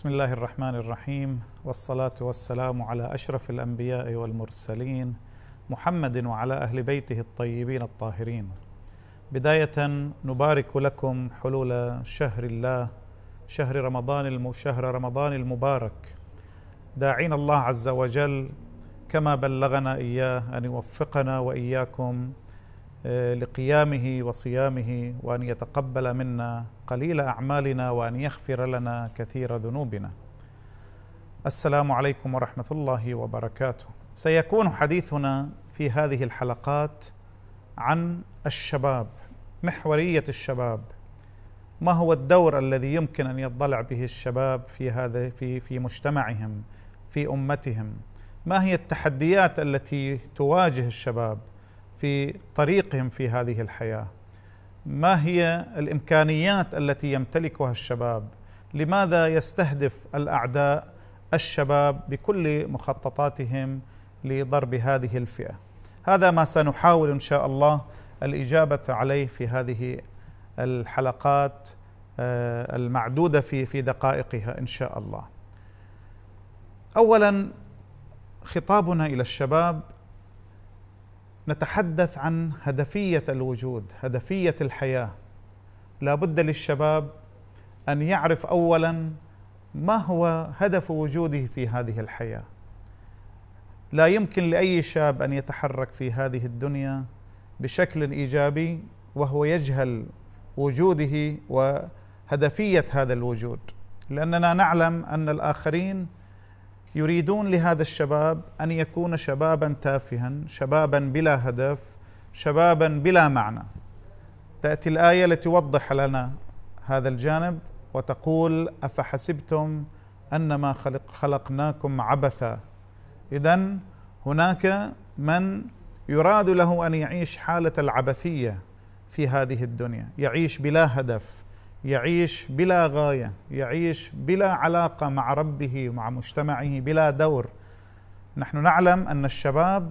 بسم الله الرحمن الرحيم والصلاة والسلام على أشرف الأنبياء والمرسلين محمد وعلى أهل بيته الطيبين الطاهرين بداية نبارك لكم حلول شهر الله شهر رمضان شهر رمضان المبارك داعين الله عز وجل كما بلغنا إياه أن يوفقنا وإياكم آه، لقيامه وصيامه وان يتقبل منا قليل اعمالنا وان يغفر لنا كثير ذنوبنا. السلام عليكم ورحمه الله وبركاته. سيكون حديثنا في هذه الحلقات عن الشباب، محوريه الشباب. ما هو الدور الذي يمكن ان يضلع به الشباب في هذا في في مجتمعهم، في امتهم؟ ما هي التحديات التي تواجه الشباب؟ في طريقهم في هذه الحياه ما هي الامكانيات التي يمتلكها الشباب لماذا يستهدف الاعداء الشباب بكل مخططاتهم لضرب هذه الفئه هذا ما سنحاول ان شاء الله الاجابه عليه في هذه الحلقات آه، المعدوده في في دقائقها ان شاء الله اولا خطابنا الى الشباب نتحدث عن هدفية الوجود هدفية الحياة لا بد للشباب أن يعرف أولا ما هو هدف وجوده في هذه الحياة لا يمكن لأي شاب أن يتحرك في هذه الدنيا بشكل إيجابي وهو يجهل وجوده وهدفية هذا الوجود لأننا نعلم أن الآخرين يريدون لهذا الشباب ان يكون شبابا تافها شبابا بلا هدف شبابا بلا معنى تاتي الايه لتوضح لنا هذا الجانب وتقول افحسبتم انما خلق خلقناكم عبثا اذا هناك من يراد له ان يعيش حاله العبثيه في هذه الدنيا يعيش بلا هدف يعيش بلا غايه يعيش بلا علاقه مع ربه ومع مجتمعه بلا دور نحن نعلم ان الشباب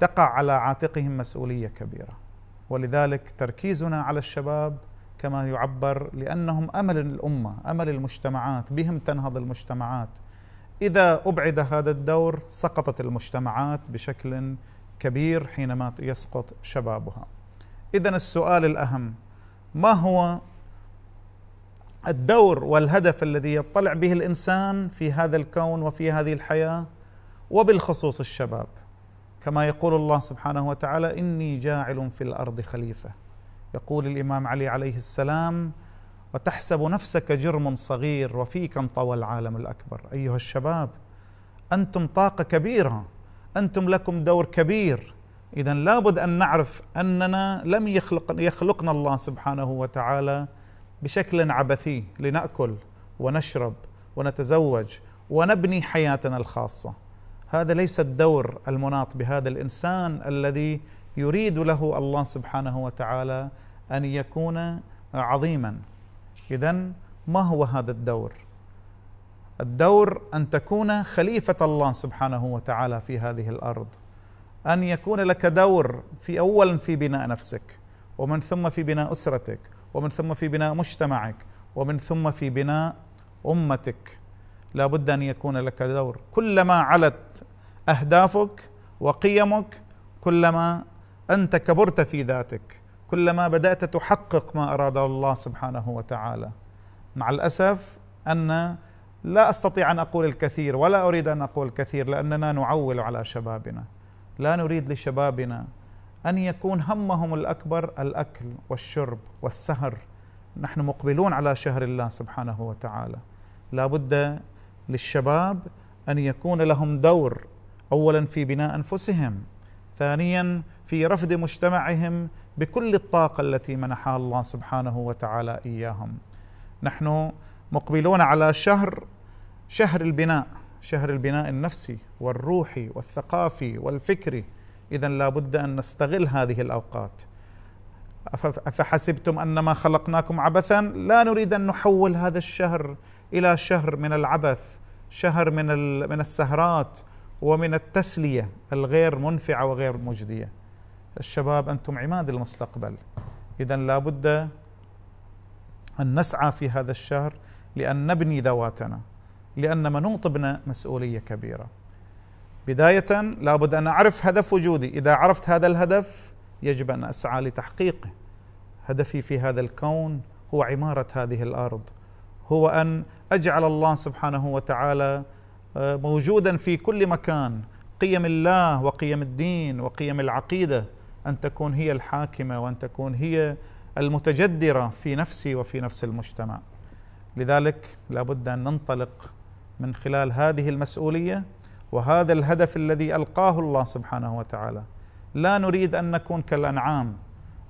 تقع على عاتقهم مسؤوليه كبيره ولذلك تركيزنا على الشباب كما يعبر لانهم امل الامه امل المجتمعات بهم تنهض المجتمعات اذا ابعد هذا الدور سقطت المجتمعات بشكل كبير حينما يسقط شبابها اذا السؤال الاهم ما هو الدور والهدف الذي يطلع به الانسان في هذا الكون وفي هذه الحياه وبالخصوص الشباب كما يقول الله سبحانه وتعالى اني جاعل في الارض خليفه يقول الامام علي عليه السلام وتحسب نفسك جرم صغير وفيك انطوى العالم الاكبر ايها الشباب انتم طاقه كبيره انتم لكم دور كبير إذا لابد أن نعرف أننا لم يخلق يخلقنا الله سبحانه وتعالى بشكل عبثي لنأكل ونشرب ونتزوج ونبني حياتنا الخاصة هذا ليس الدور المناط بهذا الإنسان الذي يريد له الله سبحانه وتعالى أن يكون عظيما إذا ما هو هذا الدور؟ الدور أن تكون خليفة الله سبحانه وتعالى في هذه الأرض ان يكون لك دور في اولا في بناء نفسك ومن ثم في بناء اسرتك ومن ثم في بناء مجتمعك ومن ثم في بناء امتك لابد ان يكون لك دور كلما علت اهدافك وقيمك كلما انت كبرت في ذاتك كلما بدات تحقق ما اراد الله سبحانه وتعالى مع الاسف ان لا استطيع ان اقول الكثير ولا اريد ان اقول الكثير لاننا نعول على شبابنا لا نريد لشبابنا ان يكون همهم الاكبر الاكل والشرب والسهر نحن مقبلون على شهر الله سبحانه وتعالى لا بد للشباب ان يكون لهم دور اولا في بناء انفسهم ثانيا في رفد مجتمعهم بكل الطاقه التي منحها الله سبحانه وتعالى اياهم نحن مقبلون على شهر شهر البناء شهر البناء النفسي والروحي والثقافي والفكري إذا لابد أن نستغل هذه الأوقات أفحسبتم أنما خلقناكم عبثا لا نريد أن نحول هذا الشهر إلى شهر من العبث شهر من, من السهرات ومن التسلية الغير منفعة وغير مجدية الشباب أنتم عماد المستقبل إذا لابد أن نسعى في هذا الشهر لأن نبني ذواتنا لأن من بنا مسؤولية كبيرة بداية لابد أن أعرف هدف وجودي إذا عرفت هذا الهدف يجب أن أسعى لتحقيقه هدفي في هذا الكون هو عمارة هذه الأرض هو أن أجعل الله سبحانه وتعالى آه، موجودا في كل مكان قيم الله وقيم الدين وقيم العقيدة أن تكون هي الحاكمة وأن تكون هي المتجدرة في نفسي وفي نفس المجتمع لذلك لابد أن ننطلق من خلال هذه المسؤوليه وهذا الهدف الذي القاه الله سبحانه وتعالى لا نريد ان نكون كالانعام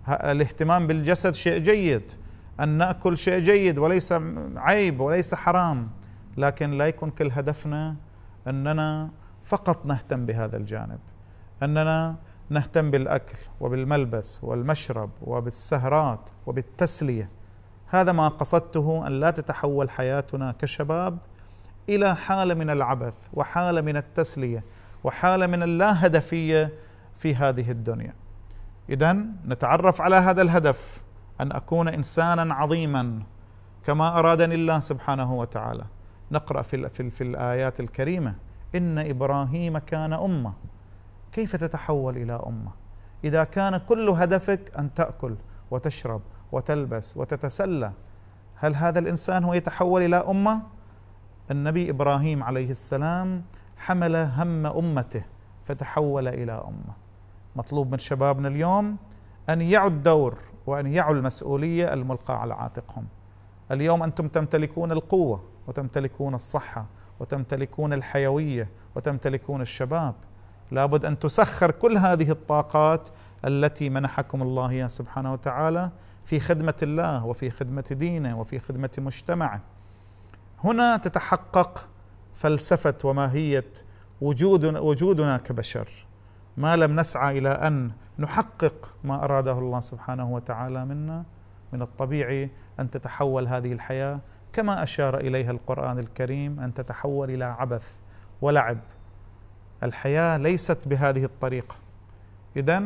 الاهتمام بالجسد شيء جيد ان ناكل شيء جيد وليس عيب وليس حرام لكن لا يكون كل هدفنا اننا فقط نهتم بهذا الجانب اننا نهتم بالاكل وبالملبس والمشرب وبالسهرات وبالتسليه هذا ما قصدته ان لا تتحول حياتنا كشباب الى حاله من العبث وحاله من التسليه وحاله من اللاهدفيه في هذه الدنيا. اذا نتعرف على هذا الهدف ان اكون انسانا عظيما كما ارادني الله سبحانه وتعالى. نقرا في في, في الايات الكريمه ان ابراهيم كان امه. كيف تتحول الى امه؟ اذا كان كل هدفك ان تاكل وتشرب وتلبس وتتسلى هل هذا الانسان هو يتحول الى امه؟ النبي ابراهيم عليه السلام حمل هم امته فتحول الى امه مطلوب من شبابنا اليوم ان يعوا الدور وان يعوا المسؤوليه الملقاه على عاتقهم اليوم انتم تمتلكون القوه وتمتلكون الصحه وتمتلكون الحيويه وتمتلكون الشباب لابد ان تسخر كل هذه الطاقات التي منحكم الله سبحانه وتعالى في خدمه الله وفي خدمه دينه وفي خدمه مجتمعه هنا تتحقق فلسفة وماهية وجودنا, وجودنا كبشر ما لم نسعى إلى أن نحقق ما أراده الله سبحانه وتعالى منا من الطبيعي أن تتحول هذه الحياة كما أشار إليها القرآن الكريم أن تتحول إلى عبث ولعب الحياة ليست بهذه الطريقة إذا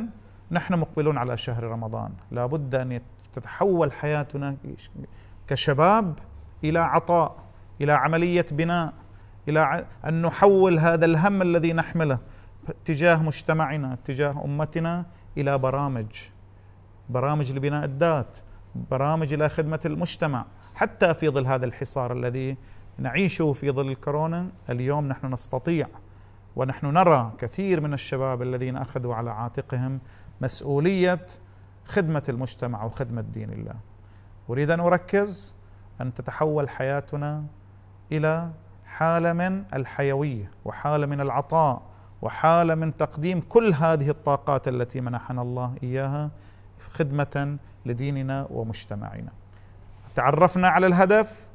نحن مقبلون على شهر رمضان لابد أن تتحول حياتنا كشباب إلى عطاء الى عمليه بناء الى ان نحول هذا الهم الذي نحمله تجاه مجتمعنا تجاه امتنا الى برامج برامج لبناء الذات برامج الى خدمه المجتمع حتى في ظل هذا الحصار الذي نعيشه في ظل الكورونا اليوم نحن نستطيع ونحن نرى كثير من الشباب الذين اخذوا على عاتقهم مسؤوليه خدمه المجتمع وخدمه دين الله اريد ان اركز ان تتحول حياتنا الى حاله من الحيويه وحاله من العطاء وحاله من تقديم كل هذه الطاقات التي منحنا الله اياها خدمه لديننا ومجتمعنا. تعرفنا على الهدف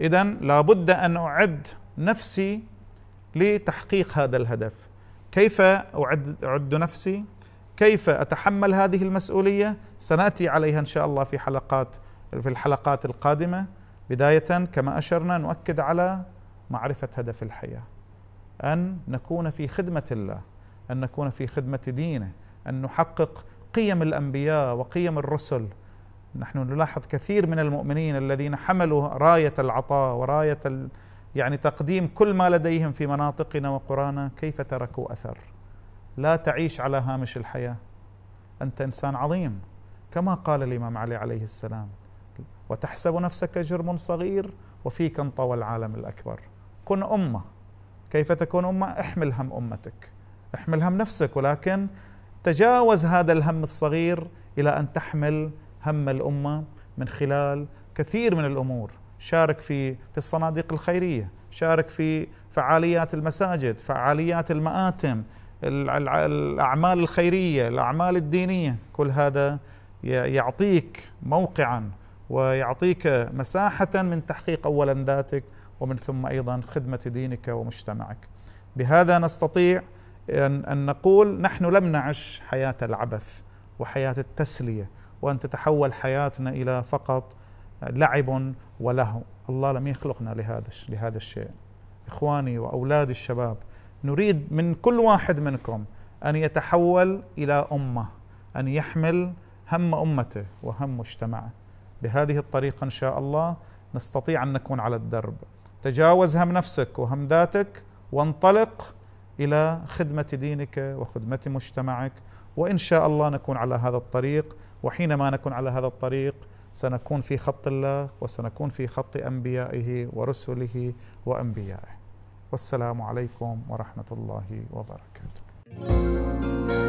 اذا لابد ان اعد نفسي لتحقيق هذا الهدف. كيف اعد اعد نفسي؟ كيف اتحمل هذه المسؤوليه؟ سناتي عليها ان شاء الله في حلقات في الحلقات القادمه. بداية كما أشرنا نؤكد على معرفة هدف الحياة أن نكون في خدمة الله أن نكون في خدمة دينه أن نحقق قيم الأنبياء وقيم الرسل نحن نلاحظ كثير من المؤمنين الذين حملوا راية العطاء وراية ال... يعني تقديم كل ما لديهم في مناطقنا وقرانا كيف تركوا أثر لا تعيش على هامش الحياة أنت إنسان عظيم كما قال الإمام علي عليه السلام وتحسب نفسك جرم صغير وفيك انطوى العالم الأكبر كن أمة كيف تكون أمة؟ احمل هم أمتك احمل هم نفسك ولكن تجاوز هذا الهم الصغير إلى أن تحمل هم الأمة من خلال كثير من الأمور شارك في في الصناديق الخيرية شارك في فعاليات المساجد فعاليات المآتم الأعمال الخيرية الأعمال الدينية كل هذا يعطيك موقعا ويعطيك مساحة من تحقيق أولا ذاتك ومن ثم أيضا خدمة دينك ومجتمعك بهذا نستطيع أن نقول نحن لم نعش حياة العبث وحياة التسلية وأن تتحول حياتنا إلى فقط لعب ولهو الله لم يخلقنا لهذا لهذا الشيء إخواني وأولادي الشباب نريد من كل واحد منكم أن يتحول إلى أمة أن يحمل هم أمته وهم مجتمعه بهذه الطريقة إن شاء الله نستطيع أن نكون على الدرب تجاوز هم نفسك وهم ذاتك وانطلق إلى خدمة دينك وخدمة مجتمعك وإن شاء الله نكون على هذا الطريق وحينما نكون على هذا الطريق سنكون في خط الله وسنكون في خط أنبيائه ورسله وأنبيائه والسلام عليكم ورحمة الله وبركاته